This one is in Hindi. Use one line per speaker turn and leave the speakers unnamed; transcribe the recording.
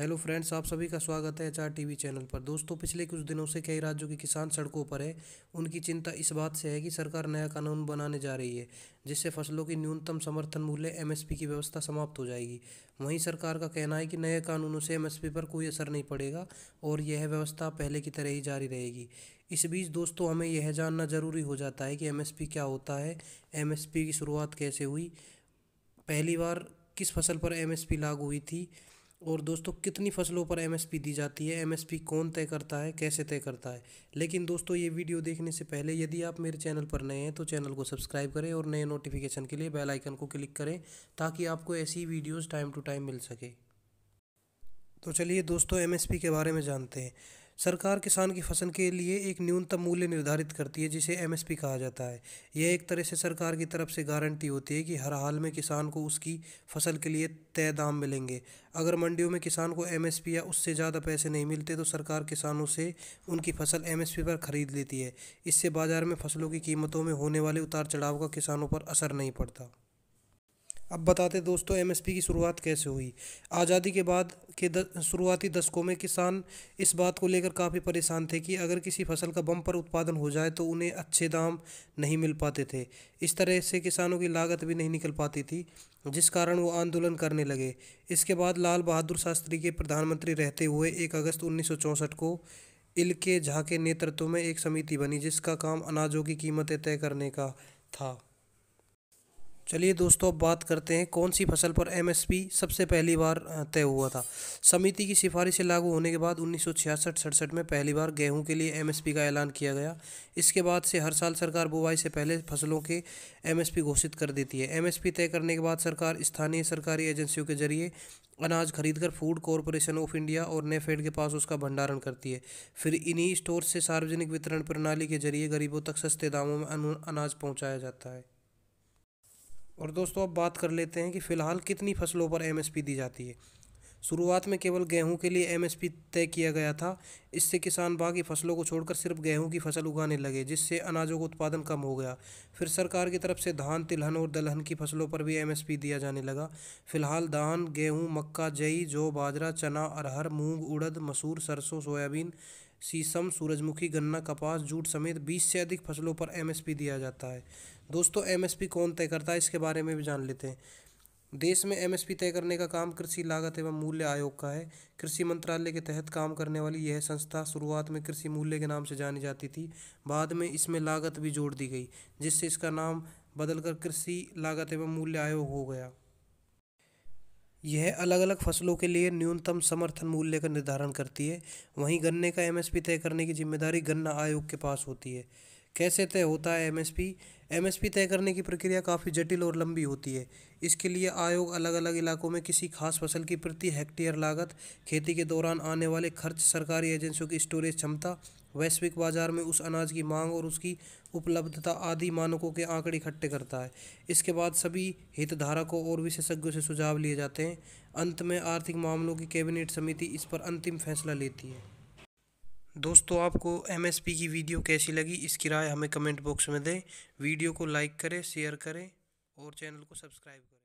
हेलो फ्रेंड्स आप सभी का स्वागत है एचआर टीवी चैनल पर दोस्तों पिछले कुछ दिनों से कई राज्यों के किसान सड़कों पर है उनकी चिंता इस बात से है कि सरकार नया कानून बनाने जा रही है जिससे फसलों की न्यूनतम समर्थन मूल्य एमएसपी की व्यवस्था समाप्त हो जाएगी वहीं सरकार का कहना है कि नए कानूनों से एम पर कोई असर नहीं पड़ेगा और यह व्यवस्था पहले की तरह ही जारी रहेगी इस बीच दोस्तों हमें यह जानना ज़रूरी हो जाता है कि एम क्या होता है एम की शुरुआत कैसे हुई पहली बार किस फसल पर एम लागू हुई थी और दोस्तों कितनी फसलों पर एमएसपी दी जाती है एमएसपी कौन तय करता है कैसे तय करता है लेकिन दोस्तों ये वीडियो देखने से पहले यदि आप मेरे चैनल पर नए हैं तो चैनल को सब्सक्राइब करें और नए नोटिफिकेशन के लिए बेल आइकन को क्लिक करें ताकि आपको ऐसी वीडियोस टाइम टू टाइम मिल सके तो चलिए दोस्तों एम के बारे में जानते हैं सरकार किसान की फसल के लिए एक न्यूनतम मूल्य निर्धारित करती है जिसे एमएसपी कहा जाता है यह एक तरह से सरकार की तरफ से गारंटी होती है कि हर हाल में किसान को उसकी फसल के लिए तय दाम मिलेंगे अगर मंडियों में किसान को एमएसपी या उससे ज़्यादा पैसे नहीं मिलते तो सरकार किसानों से उनकी फसल एमएसपी पर खरीद लेती है इससे बाज़ार में फसलों की कीमतों में होने वाले उतार चढ़ाव का किसानों पर असर नहीं पड़ता अब बताते दोस्तों एमएसपी की शुरुआत कैसे हुई आज़ादी के बाद के द, शुरुआती दशकों में किसान इस बात को लेकर काफ़ी परेशान थे कि अगर किसी फसल का बम्पर उत्पादन हो जाए तो उन्हें अच्छे दाम नहीं मिल पाते थे इस तरह से किसानों की लागत भी नहीं निकल पाती थी जिस कारण वो आंदोलन करने लगे इसके बाद लाल बहादुर शास्त्री के प्रधानमंत्री रहते हुए एक अगस्त उन्नीस को इल के झा के नेतृत्व में एक समिति बनी जिसका काम अनाजों की कीमतें तय करने का था चलिए दोस्तों अब बात करते हैं कौन सी फसल पर एमएसपी सबसे पहली बार तय हुआ था समिति की सिफारिशें लागू होने के बाद उन्नीस सौ में पहली बार गेहूं के लिए एमएसपी का ऐलान किया गया इसके बाद से हर साल सरकार बुवाई से पहले फसलों के एमएसपी घोषित कर देती है एमएसपी तय करने के बाद सरकार स्थानीय सरकारी एजेंसियों के जरिए अनाज खरीदकर फूड कॉरपोरेशन ऑफ इंडिया और नेफेड के पास उसका भंडारण करती है फिर इन्हीं स्टोर से सार्वजनिक वितरण प्रणाली के जरिए गरीबों तक सस्ते दामों में अनाज पहुँचाया जाता है और दोस्तों अब बात कर लेते हैं कि फ़िलहाल कितनी फसलों पर एमएसपी दी जाती है शुरुआत में केवल गेहूं के लिए एमएसपी तय किया गया था इससे किसान बाकी फसलों को छोड़कर सिर्फ गेहूं की फसल उगाने लगे जिससे अनाजों का उत्पादन कम हो गया फिर सरकार की तरफ से धान तिलहन और दलहन की फसलों पर भी एमएसपी दिया जाने लगा फिलहाल धान गेहूं मक्का जई जौ बाजरा चना अरहर मूंग उड़द मसूर सरसों सोयाबीन शीशम सूरजमुखी गन्ना कपास जूट समेत 20 से अधिक फसलों पर एमएसपी दिया जाता है दोस्तों एमएसपी कौन तय करता है इसके बारे में भी जान लेते हैं देश में एमएसपी तय करने का काम कृषि लागत एवं मूल्य आयोग का है कृषि मंत्रालय के तहत काम करने वाली यह संस्था शुरुआत में कृषि मूल्य के नाम से जानी जाती थी बाद में इसमें लागत भी जोड़ दी गई जिससे इसका नाम बदलकर कृषि लागत एवं मूल्य आयोग हो गया यह अलग अलग फसलों के लिए न्यूनतम समर्थन मूल्य का निर्धारण करती है वहीं गन्ने का एम.एस.पी तय करने की जिम्मेदारी गन्ना आयोग के पास होती है कैसे तय होता है एमएसपी एमएसपी तय करने की प्रक्रिया काफ़ी जटिल और लंबी होती है इसके लिए आयोग अलग अलग इलाकों में किसी खास फसल की प्रति हेक्टेयर लागत खेती के दौरान आने वाले खर्च सरकारी एजेंसियों की स्टोरेज क्षमता वैश्विक बाजार में उस अनाज की मांग और उसकी उपलब्धता आदि मानकों के आंकड़े इकट्ठे करता है इसके बाद सभी हितधारकों और विशेषज्ञों से सुझाव लिए जाते हैं अंत में आर्थिक मामलों की कैबिनेट समिति इस पर अंतिम फैसला लेती है दोस्तों आपको एमएसपी की वीडियो कैसी लगी इसकी राय हमें कमेंट बॉक्स में दें वीडियो को लाइक करें शेयर करें और चैनल को सब्सक्राइब करें